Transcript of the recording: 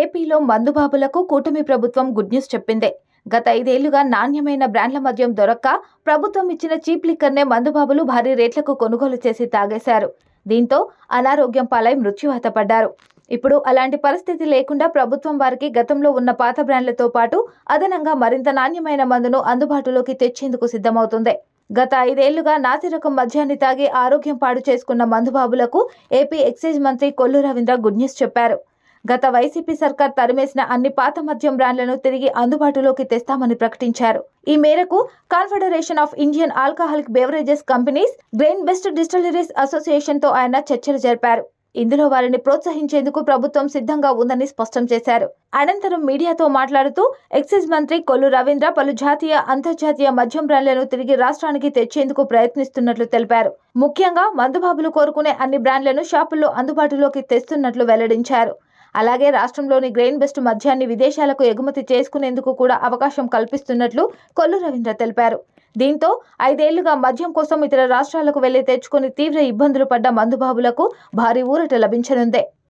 ఏపీలో మందుబాబులకు కూటమి ప్రభుత్వం గుడ్ న్యూస్ చెప్పింది గత ఐదేళ్లుగా నాణ్యమైన బ్రాండ్ల మద్యం దొరక్క ప్రభుత్వం ఇచ్చిన చీప్ లిక్కర్నే మందుబాబులు భారీ రేట్లకు కొనుగోలు చేసి తాగేశారు దీంతో అనారోగ్యం పాలై మృత్యువాత పడ్డారు ఇప్పుడు అలాంటి పరిస్థితి లేకుండా ప్రభుత్వం వారికి గతంలో ఉన్న పాత బ్రాండ్లతో పాటు అదనంగా మరింత నాణ్యమైన మందును అందుబాటులోకి తెచ్చేందుకు సిద్ధమవుతుంది గత ఐదేళ్లుగా నాసిరకం మద్యాన్ని తాగి ఆరోగ్యం పాడు చేసుకున్న మందుబాబులకు ఏపీ ఎక్సైజ్ మంత్రి కొల్లు రవీంద్ర గుడ్ న్యూస్ చెప్పారు గత వైసీపీ సర్కార్ తరిమేసిన అన్ని పాత మద్యం బ్రాండ్లను తిరిగి అందుబాటులోకి తెస్తామని ప్రకటించారు ఈ మేరకు confederation of Indian alcoholic beverages companies grain best distilleries అసోసియేషన్తో ఆయన చర్చలు జరిపారు ఇందులో వారిని ప్రోత్సహించేందుకు ప్రభుత్వం సిద్ధంగా ఉందని స్పష్టం చేశారు అనంతరం మీడియాతో మాట్లాడుతూ ఎక్సైజ్ మంత్రి కొల్లు రవీంద్ర పలు జాతీయ అంతర్జాతీయ మద్యం బ్రాండ్లను తిరిగి రాష్ట్రానికి తెచ్చేందుకు ప్రయత్నిస్తున్నట్లు తెలిపారు ముఖ్యంగా మందుబాబులు కోరుకునే అన్ని బ్రాండ్లను షాపుల్లో అందుబాటులోకి తెస్తున్నట్లు వెల్లడించారు అలాగే రాష్ట్రంలోని గ్రెయిన్ బెస్ట్ మద్యాన్ని విదేశాలకు ఎగుమతి చేసుకునేందుకు కూడా అవకాశం కల్పిస్తున్నట్లు కొల్లు రవీంద్ర తెలిపారు దీంతో ఐదేళ్లుగా మద్యం కోసం ఇతర రాష్ట్రాలకు వెళ్లి తెచ్చుకుని తీవ్ర ఇబ్బందులు పడ్డ మందుబాబులకు భారీ ఊరట లభించనుందే